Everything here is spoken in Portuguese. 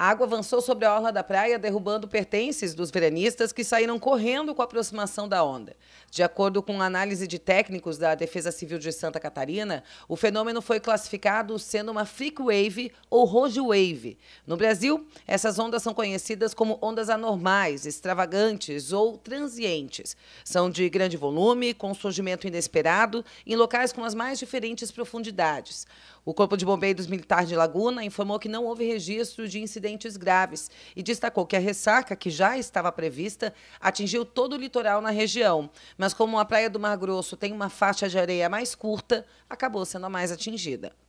A água avançou sobre a orla da praia, derrubando pertences dos veranistas que saíram correndo com a aproximação da onda. De acordo com análise de técnicos da Defesa Civil de Santa Catarina, o fenômeno foi classificado sendo uma freak wave ou rojo wave. No Brasil, essas ondas são conhecidas como ondas anormais, extravagantes ou transientes. São de grande volume, com surgimento inesperado, em locais com as mais diferentes profundidades. O Corpo de Bombeiros Militar de Laguna informou que não houve registro de incidentes graves e destacou que a ressaca, que já estava prevista, atingiu todo o litoral na região. Mas como a Praia do Mar Grosso tem uma faixa de areia mais curta, acabou sendo a mais atingida.